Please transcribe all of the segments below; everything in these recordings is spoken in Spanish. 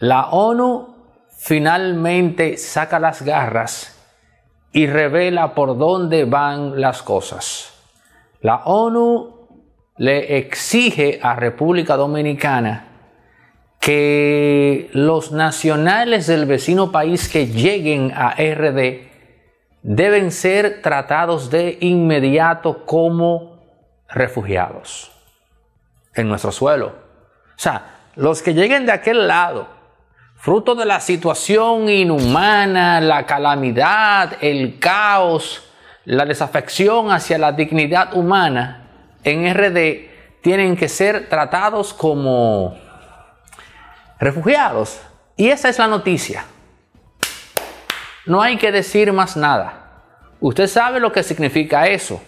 La ONU finalmente saca las garras y revela por dónde van las cosas. La ONU le exige a República Dominicana que los nacionales del vecino país que lleguen a RD deben ser tratados de inmediato como refugiados en nuestro suelo. O sea, los que lleguen de aquel lado fruto de la situación inhumana, la calamidad, el caos, la desafección hacia la dignidad humana en RD tienen que ser tratados como refugiados. Y esa es la noticia. No hay que decir más nada. Usted sabe lo que significa eso.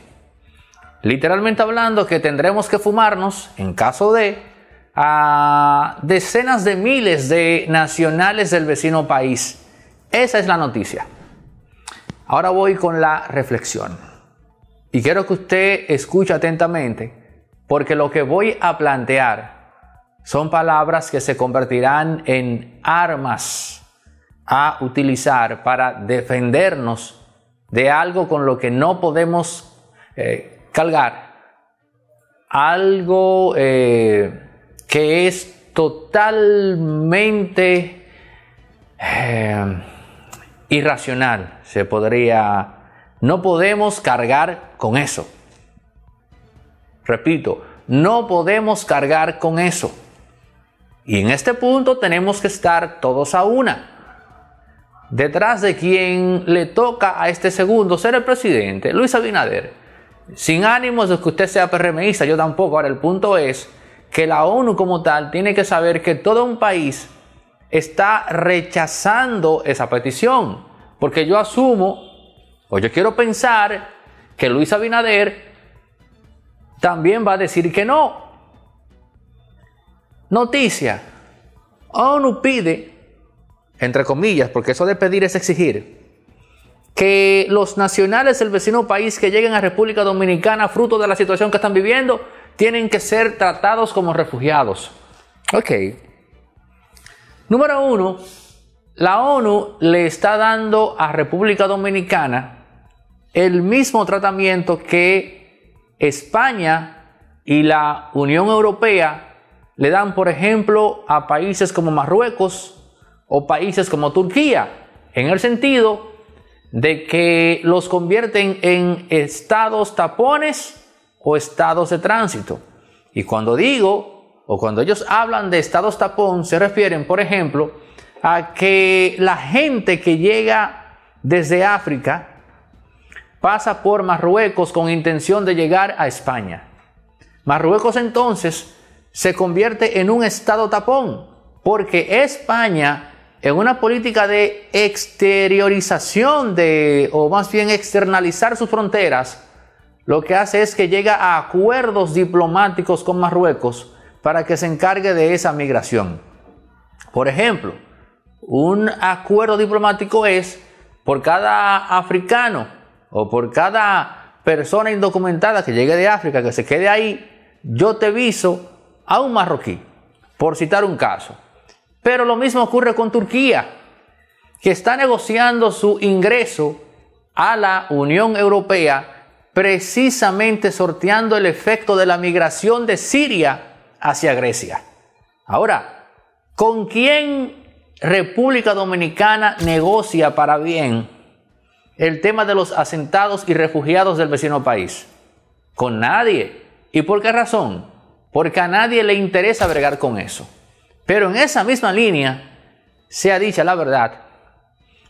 Literalmente hablando que tendremos que fumarnos, en caso de, a decenas de miles de nacionales del vecino país. Esa es la noticia. Ahora voy con la reflexión. Y quiero que usted escuche atentamente, porque lo que voy a plantear son palabras que se convertirán en armas a utilizar para defendernos de algo con lo que no podemos calgar eh, cargar. Algo... Eh, que es totalmente eh, irracional, se podría... No podemos cargar con eso. Repito, no podemos cargar con eso. Y en este punto tenemos que estar todos a una. Detrás de quien le toca a este segundo ser el presidente, Luis Abinader. Sin ánimos de que usted sea PRMista, yo tampoco. Ahora el punto es que la ONU como tal tiene que saber que todo un país está rechazando esa petición. Porque yo asumo, o yo quiero pensar, que Luis Abinader también va a decir que no. Noticia. ONU pide, entre comillas, porque eso de pedir es exigir, que los nacionales del vecino país que lleguen a República Dominicana, fruto de la situación que están viviendo, tienen que ser tratados como refugiados. Ok. Número uno, la ONU le está dando a República Dominicana el mismo tratamiento que España y la Unión Europea le dan, por ejemplo, a países como Marruecos o países como Turquía, en el sentido de que los convierten en estados tapones o estados de tránsito. Y cuando digo o cuando ellos hablan de estados tapón, se refieren, por ejemplo, a que la gente que llega desde África pasa por Marruecos con intención de llegar a España. Marruecos entonces se convierte en un estado tapón, porque España, en una política de exteriorización de, o más bien externalizar sus fronteras, lo que hace es que llega a acuerdos diplomáticos con Marruecos para que se encargue de esa migración. Por ejemplo, un acuerdo diplomático es por cada africano o por cada persona indocumentada que llegue de África, que se quede ahí, yo te viso a un marroquí, por citar un caso. Pero lo mismo ocurre con Turquía, que está negociando su ingreso a la Unión Europea precisamente sorteando el efecto de la migración de Siria hacia Grecia. Ahora, ¿con quién República Dominicana negocia para bien el tema de los asentados y refugiados del vecino país? Con nadie. ¿Y por qué razón? Porque a nadie le interesa bregar con eso. Pero en esa misma línea, sea dicha la verdad,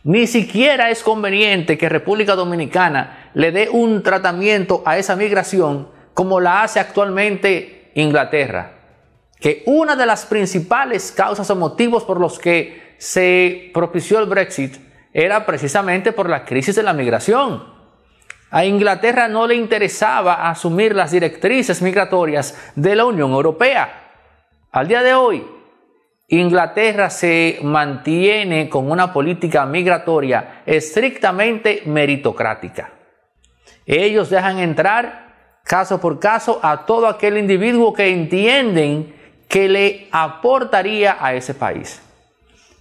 ni siquiera es conveniente que República Dominicana le dé un tratamiento a esa migración como la hace actualmente Inglaterra, que una de las principales causas o motivos por los que se propició el Brexit era precisamente por la crisis de la migración. A Inglaterra no le interesaba asumir las directrices migratorias de la Unión Europea. Al día de hoy, Inglaterra se mantiene con una política migratoria estrictamente meritocrática. Ellos dejan entrar caso por caso a todo aquel individuo que entienden que le aportaría a ese país.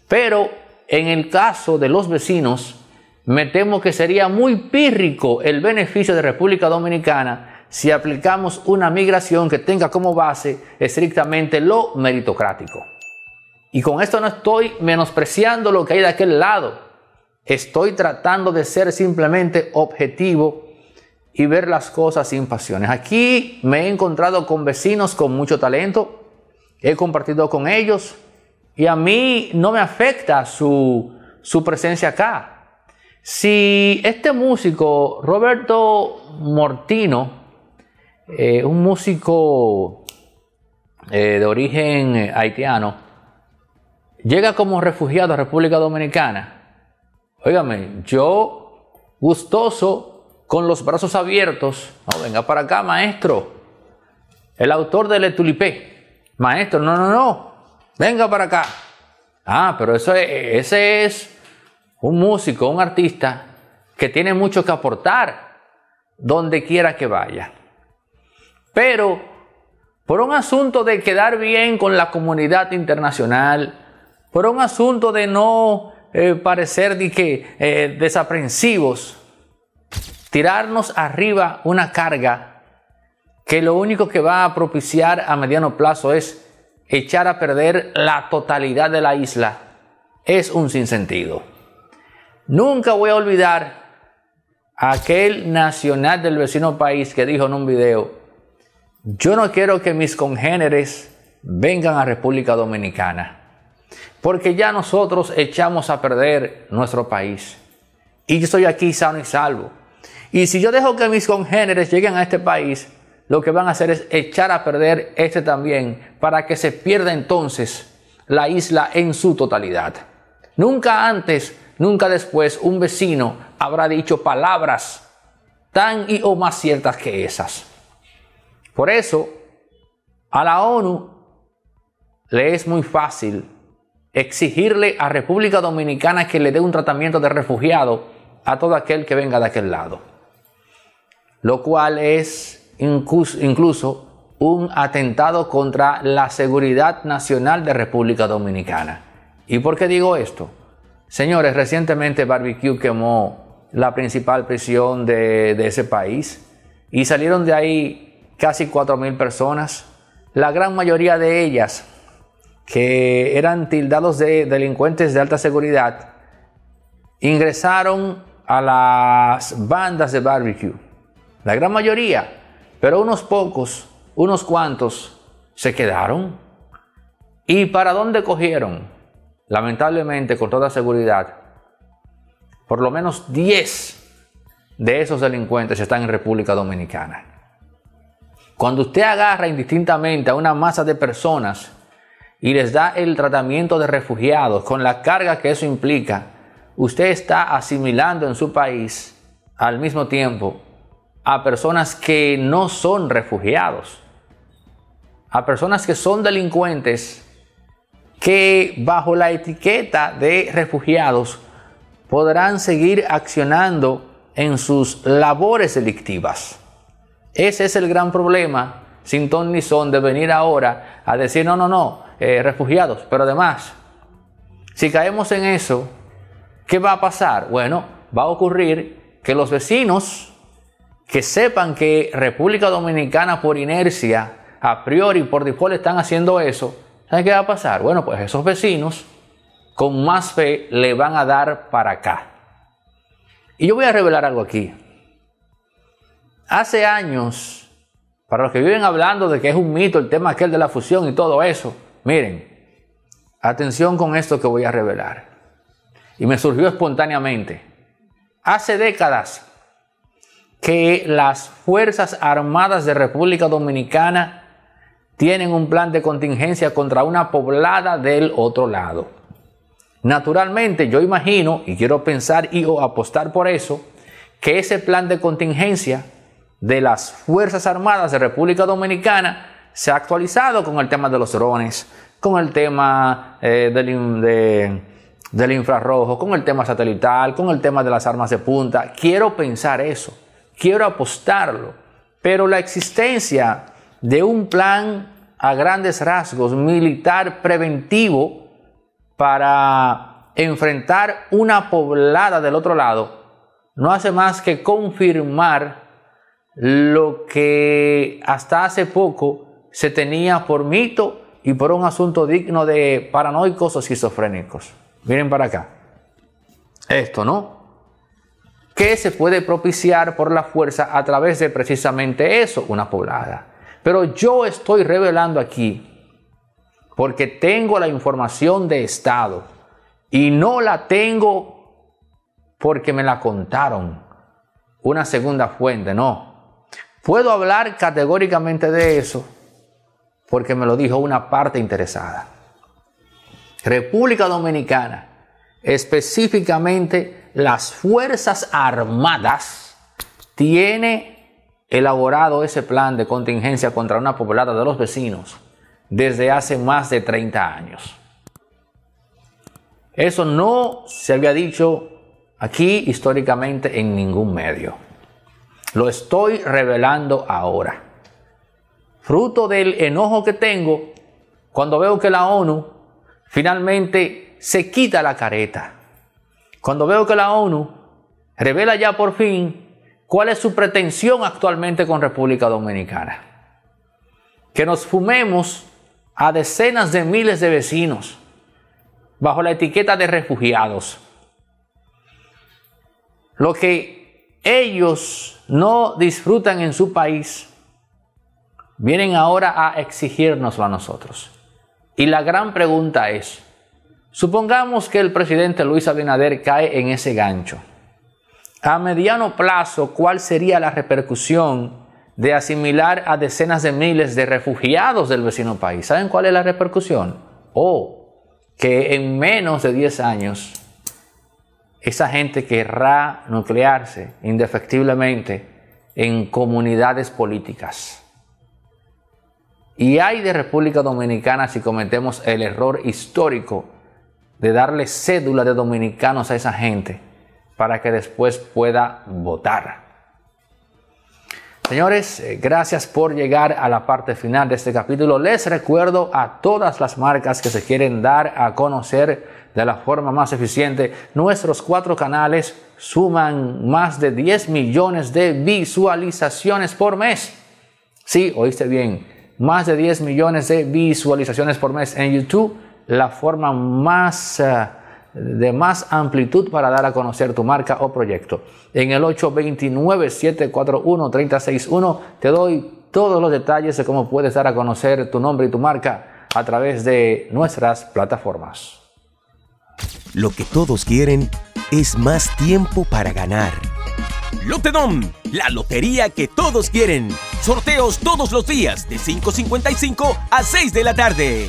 Pero en el caso de los vecinos, me temo que sería muy pírrico el beneficio de República Dominicana si aplicamos una migración que tenga como base estrictamente lo meritocrático. Y con esto no estoy menospreciando lo que hay de aquel lado. Estoy tratando de ser simplemente objetivo y ver las cosas sin pasiones. Aquí me he encontrado con vecinos con mucho talento, he compartido con ellos y a mí no me afecta su, su presencia acá. Si este músico, Roberto Mortino, eh, un músico eh, de origen haitiano, llega como refugiado a República Dominicana, óigame, yo gustoso con los brazos abiertos. No, venga para acá, maestro. El autor de Le Tulipé... Maestro, no, no, no. Venga para acá. Ah, pero eso es, ese es un músico, un artista que tiene mucho que aportar donde quiera que vaya. Pero por un asunto de quedar bien con la comunidad internacional, por un asunto de no eh, parecer eh, desaprensivos, tirarnos arriba una carga que lo único que va a propiciar a mediano plazo es echar a perder la totalidad de la isla, es un sinsentido. Nunca voy a olvidar a aquel nacional del vecino país que dijo en un video, yo no quiero que mis congéneres vengan a República Dominicana, porque ya nosotros echamos a perder nuestro país. Y yo estoy aquí sano y salvo. Y si yo dejo que mis congéneres lleguen a este país, lo que van a hacer es echar a perder este también, para que se pierda entonces la isla en su totalidad. Nunca antes, nunca después, un vecino habrá dicho palabras tan y o más ciertas que esas. Por eso, a la ONU le es muy fácil exigirle a República Dominicana que le dé un tratamiento de refugiado a todo aquel que venga de aquel lado lo cual es incluso un atentado contra la seguridad nacional de República Dominicana. ¿Y por qué digo esto? Señores, recientemente Barbecue quemó la principal prisión de, ese país y salieron de ahí casi 4.000 personas, la gran mayoría de ellas que eran tildados de delincuentes de alta seguridad, ingresaron a las bandas de barbecue la gran mayoría. Pero unos pocos, unos cuantos, se quedaron. ¿Y para dónde cogieron? Lamentablemente, con toda seguridad, por lo menos 10 de esos delincuentes están en República Dominicana. Cuando usted agarra indistintamente a una masa de personas y les da el tratamiento de refugiados con la carga que eso implica, usted está asimilando en su país al mismo tiempo a personas que no son refugiados, a personas que son delincuentes, que bajo la etiqueta de refugiados podrán seguir accionando en sus labores delictivas. Ese es el gran problema, sin ton ni son, de venir ahora a decir, no, no, no, eh, refugiados. Pero además, si caemos en eso, ¿qué va a pasar? Bueno, va a ocurrir que los vecinos que sepan que República Dominicana por inercia, a priori, por default están haciendo eso, ¿saben qué va a pasar? Bueno, pues esos vecinos con más fe le van a dar para acá. Y yo voy a revelar algo aquí. Hace años, para los que viven hablando de que es un mito el tema aquel de la fusión y todo eso, miren, atención con esto que voy a revelar. Y me surgió espontáneamente. Hace décadas que las Fuerzas Armadas de República Dominicana tienen un plan de contingencia contra una poblada del otro lado. Naturalmente, yo imagino, y quiero pensar y apostar por eso, que ese plan de contingencia de las Fuerzas Armadas de República Dominicana se ha actualizado con el tema de los drones, con el tema eh, del infrarrojo, con el tema satelital, con el tema de las armas de punta. Quiero pensar eso quiero apostarlo. Pero la existencia de un plan a grandes rasgos militar preventivo para enfrentar una poblada del otro lado no hace más que confirmar lo que hasta hace poco se tenía por mito y por un asunto digno de paranoicos o esquizofrénicos. Miren para acá. Esto, ¿no? que se puede propiciar por la fuerza a través de precisamente eso, una poblada. Pero yo estoy revelando aquí porque tengo la información de Estado y no la tengo porque me la contaron. Una segunda fuente, no. Puedo hablar categóricamente de eso porque me lo dijo una parte interesada. República Dominicana específicamente las Fuerzas Armadas, tiene elaborado ese plan de contingencia contra una poblada de los vecinos desde hace más de 30 años. Eso no se había dicho aquí históricamente en ningún medio. Lo estoy revelando ahora. Fruto del enojo que tengo cuando veo que la ONU finalmente se quita la careta. Cuando veo que la ONU revela ya por fin cuál es su pretensión actualmente con República Dominicana. Que nos fumemos a decenas de miles de vecinos bajo la etiqueta de refugiados. Lo que ellos no disfrutan en su país, vienen ahora a exigirnoslo a nosotros. Y la gran pregunta es, Supongamos que el presidente Luis Abinader cae en ese gancho. A mediano plazo, ¿cuál sería la repercusión de asimilar a decenas de miles de refugiados del vecino país? ¿Saben cuál es la repercusión? O que en menos de 10 años esa gente querrá nuclearse indefectiblemente en comunidades políticas. Y hay de República Dominicana si cometemos el error histórico de darle cédula de dominicanos a esa gente para que después pueda votar. Señores, eh, gracias por llegar a la parte final de este capítulo. Les recuerdo a todas las marcas que se quieren dar a conocer de la forma más eficiente. Nuestros cuatro canales suman más de 10 millones de visualizaciones por mes. Sí, oíste bien, más de 10 millones de visualizaciones por mes en YouTube la forma más eh, de más amplitud para dar a conocer tu marca o proyecto. En el 829 741 361 te doy todos los detalles de cómo puedes dar a conocer tu nombre y tu marca a través de nuestras plataformas. Lo que todos quieren es más tiempo para ganar. Lotedom, la lotería que todos quieren. Sorteos todos los días de 5.55 a 6 de la tarde.